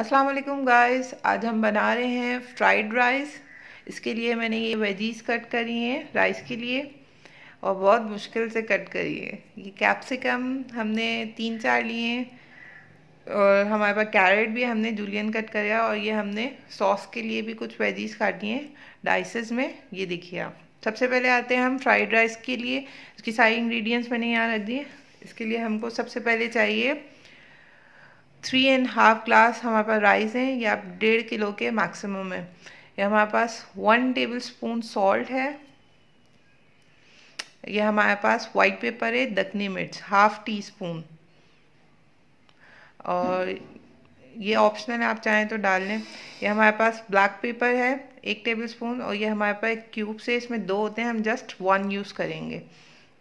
अस्सलाम वालेकुम गाइस आज हम बना रहे हैं फ्राइड राइस इसके लिए मैंने ये वेजीज कट करी हैं राइस के लिए और बहुत मुश्किल से कट करी है ये कैप्सिकम हमने तीन चार लिए हैं और हमारे पास कैरेट भी हमने जूलियन कट कराया और ये हमने सॉस के लिए भी कुछ वेजीज काटी हैं डाइसेस में ये देखिए आप सबसे पहले आते हैं हम फ्राइड राइस के लिए इसकी सारी इंग्रेडिएंट्स मैंने यहाँ रख दिए इसके लिए हमको सबसे पहले चाहिए थ्री एंड हाफ ग्लास हमारे पास राइस हैं या डेढ़ किलो के मैक्सिमम है यह हमारे पास वन टेबल स्पून सॉल्ट है यह हमारे पास वाइट पेपर है दखनी मिर्च हाफ टी स्पून और ये ऑप्शनल है आप चाहें तो डाल लें यह हमारे पास ब्लैक पेपर है एक टेबल स्पून और यह हमारे पास एक क्यूब से इसमें दो होते हैं हम जस्ट वन यूज़ करेंगे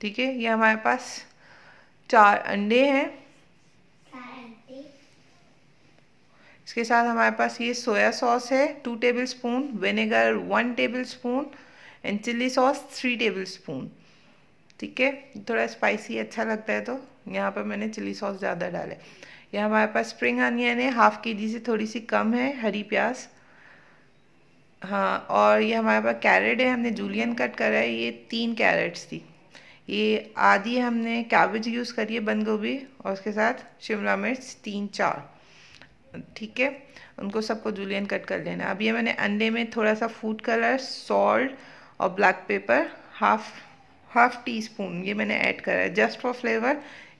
ठीक है यह हमारे पास चार अंडे हैं इसके साथ हमारे पास ये सोया सॉस है two tablespoon vinegar one tablespoon and chilli sauce three tablespoon ठीक है थोड़ा स्पाइसी अच्छा लगता है तो यहाँ पर मैंने चिल्ली सॉस ज़्यादा डाला है यह हमारे पास स्प्रिंग अनियन है हाफ के जी से थोड़ी सी कम है हरी प्याज हाँ और ये हमारे पास कैरेट है हमने जूलियन कट करा है ये तीन कैरेट्स थी ये आधी हमने कैबेज यूज़ करी है बंद गोभी और उसके साथ शिमला मिर्च तीन चार ठीक है उनको सबको जुलियन कट कर लेना अब ये मैंने अंडे में थोड़ा सा फूड कलर सॉल्ट और black pepper half half teaspoon ये मैंने ऐड करा है जस्ट फॉर फ्लेवर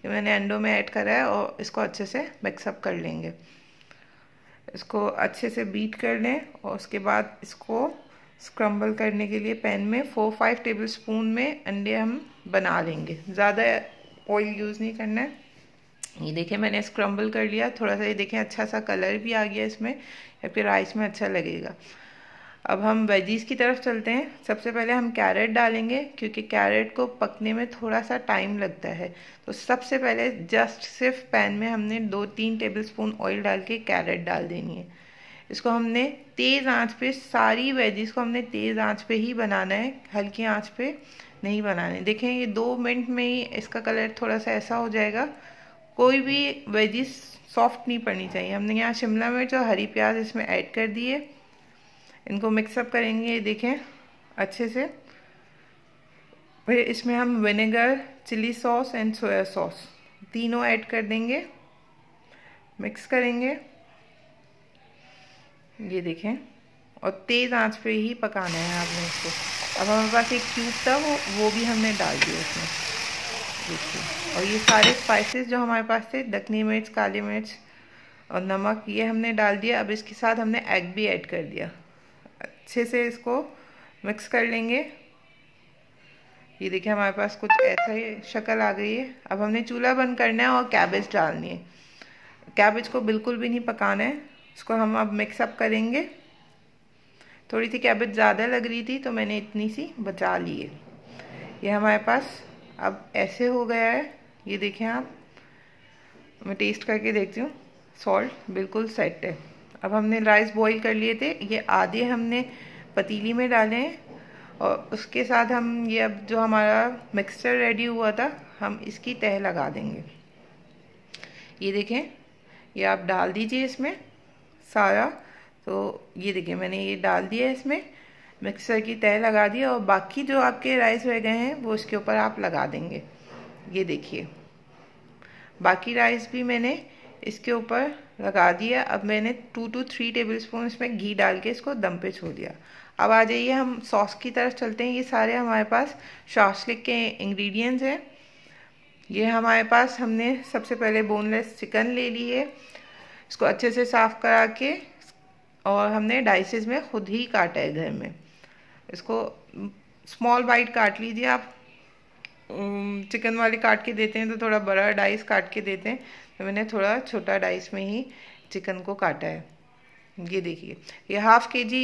ये मैंने अंडों में ऐड करा है और इसको अच्छे से मिक्सअप कर लेंगे इसको अच्छे से बीट कर लें और उसके बाद इसको स्क्रम्बल करने के लिए पैन में फोर फाइव टेबल स्पून में अंडे हम बना लेंगे ज़्यादा ऑयल यूज़ नहीं करना है ये देखिए मैंने स्क्रम्बल कर लिया थोड़ा सा ये देखें अच्छा सा कलर भी आ गया इसमें या फिर राइस में अच्छा लगेगा अब हम वेजीज़ की तरफ चलते हैं सबसे पहले हम कैरेट डालेंगे क्योंकि कैरेट को पकने में थोड़ा सा टाइम लगता है तो सबसे पहले जस्ट सिर्फ पैन में हमने दो तीन टेबल स्पून ऑयल डाल के कैरेट डाल देनी है इसको हमने तेज़ आंच पे सारी वेजीज़ को हमने तेज़ आंच पे ही बनाना है हल्की आंच पे नहीं बनाना है देखें ये दो मिनट में ही इसका कलर थोड़ा सा ऐसा हो जाएगा कोई भी वेजिस सॉफ्ट नहीं पड़नी चाहिए हमने यहाँ शिमला मिर्च और हरी प्याज इसमें ऐड कर दिए इनको मिक्सअप करेंगे ये देखें अच्छे से फिर इसमें हम vinegar chilli sauce and soya sauce तीनों ऐड कर देंगे मिक्स करेंगे ये देखें और तेज़ आंच पे ही पकाना है आपने इसको अब हमारे पास एक क्यूब था वो वो भी हमने डाल दिया इसमें देखिए और ये सारे स्पाइसेस जो हमारे पास थे दखनी मिर्च काली मिर्च और नमक ये हमने डाल दिया अब इसके साथ हमने एग भी ऐड कर दिया अच्छे से इसको मिक्स कर लेंगे ये देखिए हमारे पास कुछ ऐसा ही शक्ल आ गई है अब हमने चूल्हा बंद करना है और कैबेज डालनी है कैबेज को बिल्कुल भी नहीं पकाना है इसको हम अब मिक्सअप करेंगे थोड़ी सी कैबेज ज़्यादा लग रही थी तो मैंने इतनी सी बचा ली है ये हमारे पास अब ऐसे हो गया है ये देखें आप मैं टेस्ट करके देखती हूँ सॉल्ट बिल्कुल सेट है अब हमने राइस बॉईल कर लिए थे ये आधे हमने पतीली में डाले हैं और उसके साथ हम ये अब जो हमारा मिक्सचर रेडी हुआ था हम इसकी तह लगा देंगे ये देखें ये आप डाल दीजिए इसमें सारा तो ये देखिए मैंने ये डाल दिया है इसमें मिक्सर की तय लगा दी और बाकी जो आपके राइस रह गए हैं वो इसके ऊपर आप लगा देंगे ये देखिए बाकी राइस भी मैंने इसके ऊपर लगा दिया अब मैंने two two three tablespoon इसमें घी डाल के इसको दम पे छोड़ दिया अब आ जाइए हम सॉस की तरफ चलते हैं ये सारे हमारे पास शार्सलिक के इंग्रेडिएंट्स हैं ये हमारे पास हमने सबसे पहले बोनलेस चिकन ले ली है इसको अच्छे से साफ़ करा के और हमने डाइसेस में खुद ही काटा है घर में इसको स्मॉल बाइट काट लीजिए आप चिकन वाले काट के देते हैं तो थोड़ा बड़ा डाइस काट के देते हैं तो मैंने थोड़ा छोटा डाइस में ही चिकन को काटा है ये देखिए ये हाफ के जी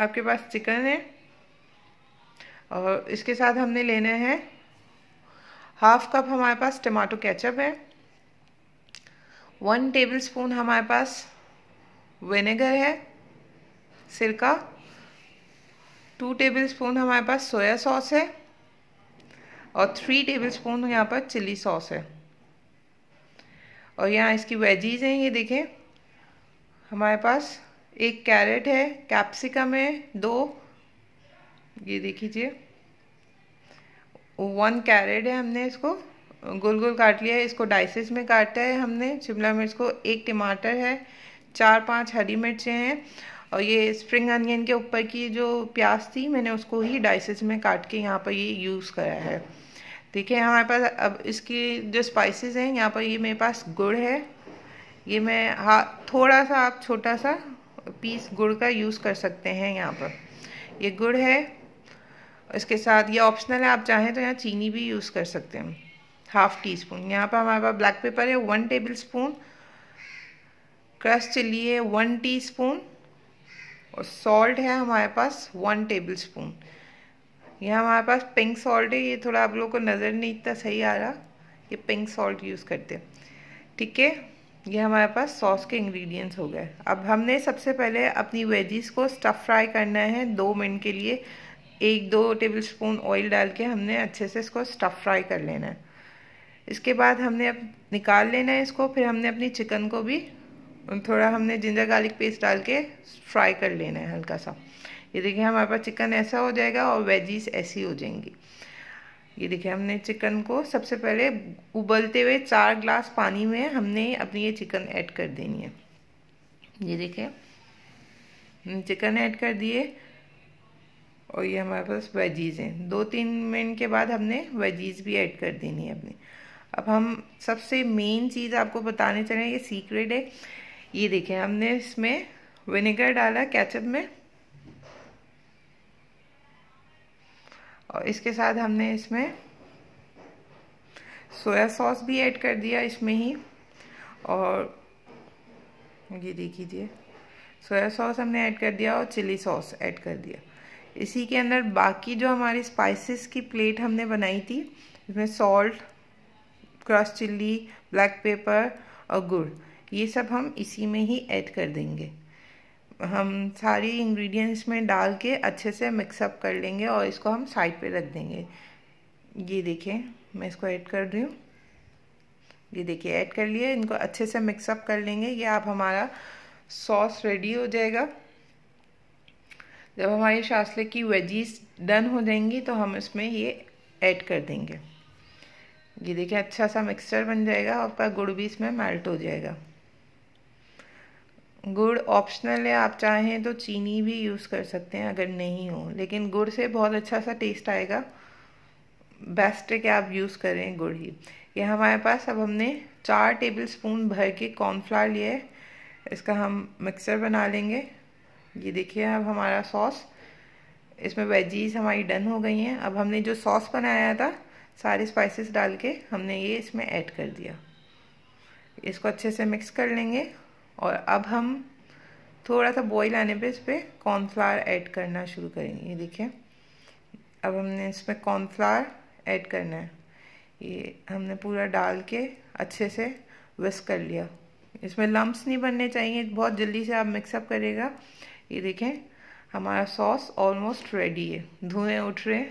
आपके पास चिकन है और इसके साथ हमने लेना है हाफ कप हमारे पास टमाटो केचप है वन टेबल स्पून हमारे पास विनेगर है सिरका टू टेबल स्पून हमारे पास सोया सॉस है और थ्री टेबल स्पून यहाँ पर चिली सॉस है और यहाँ इसकी वेजीज हैं ये देखें हमारे पास एक कैरेट है कैप्सिकम है दो ये देख लीजिए वन कैरेट है हमने इसको गोल गोल काट लिया है इसको डाइसेस में काटा है हमने शिमला मिर्च को एक टमाटर है चार पांच हरी मिर्चें हैं और ये स्प्रिंग अनियन के ऊपर की जो प्याज थी मैंने उसको ही डाइसेस में काट के यहाँ पर ये यूज़ करा है देखिए हमारे पास अब इसकी जो स्पाइसेस हैं यहाँ पर ये मेरे पास गुड़ है ये मैं हा थोड़ा सा आप छोटा सा पीस गुड़ का यूज़ कर सकते हैं यहाँ पर ये गुड़ है इसके साथ ये ऑप्शनल है आप चाहें तो यहाँ चीनी भी यूज़ कर सकते हैं हाफ़ टी स्पून यहाँ पर हमारे पास ब्लैक पेपर है one tablespoon crush chilli है वन टी स्पून और सॉल्ट है हमारे पास वन टेबल स्पून ये हमारे पास पिंक सॉल्ट है ये थोड़ा आप लोगों को नज़र नहीं इतना सही आ रहा ये पिंक सॉल्ट यूज़ करते हैं ठीक है ये हमारे पास सॉस के इंग्रेडिएंट्स हो गए अब हमने सबसे पहले अपनी वेजीज़ को स्टफ़ फ्राई करना है दो मिनट के लिए एक दो टेबल स्पून ऑयल डाल के हमने अच्छे से इसको स्टफ़ फ्राई कर लेना है इसके बाद हमने अब निकाल लेना है इसको फिर हमने अपनी चिकन को भी थोड़ा हमने जिंजर गार्लिक पेस्ट डाल के फ्राई कर लेना है हल्का सा ये देखिए हमारे पास चिकन ऐसा हो जाएगा और वेजीज ऐसी हो जाएंगी ये देखिए हमने चिकन को सबसे पहले उबलते हुए चार ग्लास पानी में हमने अपनी ये चिकन ऐड कर देनी है ये देखिए चिकन ऐड कर दिए और ये हमारे पास वेजीज़ हैं दो तीन मिनट के बाद हमने वेजीज़ भी ऐड कर देनी है अपनी अब हम सबसे मेन चीज़ आपको बताने चले ये सीक्रेट है ये देखें हमने इसमें विनेगर डाला कैचअप में और इसके साथ हमने इसमें सोया सॉस भी ऐड कर दिया इसमें ही और ये देखिए सोया सॉस हमने ऐड कर दिया और चिली सॉस ऐड कर दिया इसी के अंदर बाकी जो हमारी स्पाइसेस की प्लेट हमने बनाई थी इसमें salt crush chilli black pepper और गुड़ ये सब हम इसी में ही ऐड कर देंगे हम सारी इंग्रेडिएंट्स में डाल के अच्छे से मिक्सअप कर लेंगे और इसको हम साइड पे रख देंगे ये देखें मैं इसको ऐड कर रही हूँ ये देखिए ऐड कर लिए इनको अच्छे से मिक्सअप कर लेंगे ये आप हमारा सॉस रेडी हो जाएगा जब हमारे शासले की वेजीज डन हो जाएंगी तो हम इसमें ये ऐड कर देंगे ये देखिए अच्छा सा मिक्सचर बन जाएगा आपका गुड़ भी इसमें मेल्ट हो जाएगा गुड़ ऑप्शनल है आप चाहें तो चीनी भी यूज़ कर सकते हैं अगर नहीं हो लेकिन गुड़ से बहुत अच्छा सा टेस्ट आएगा बेस्ट है कि आप यूज़ करें गुड़ ही ये हमारे पास अब हमने चार टेबल स्पून भर के कॉर्नफ्लावर लिया है इसका हम मिक्सर बना लेंगे ये देखिए अब हमारा सॉस इसमें वेजीज हमारी डन हो गई हैं अब हमने जो सॉस बनाया था सारे स्पाइसेस डाल के हमने ये इसमें ऐड कर दिया इसको अच्छे से मिक्स कर लेंगे और अब हम थोड़ा सा बॉईल आने पे इस पर कॉर्नफ्लावर ऐड करना शुरू करेंगे ये देखिए अब हमने इसमें कॉर्नफ्लावर ऐड करना है ये हमने पूरा डाल के अच्छे से विस्क कर लिया इसमें लम्ब्स नहीं बनने चाहिए बहुत जल्दी से आप मिक्सअप करेगा ये देखें हमारा सॉस ऑलमोस्ट रेडी है धुएँ उठ रहे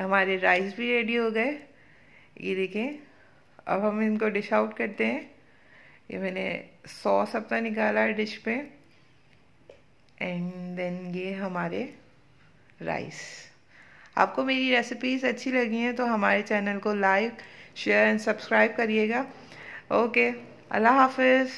हमारे राइस भी रेडी हो गए ये देखें अब हम इनको डिश आउट करते हैं ये मैंने सॉस अपना निकाला है डिश पे एंड देन ये हमारे राइस आपको मेरी रेसिपीज़ अच्छी लगी हैं तो हमारे चैनल को लाइक शेयर एंड सब्सक्राइब करिएगा ओके अल्लाह हाफिज़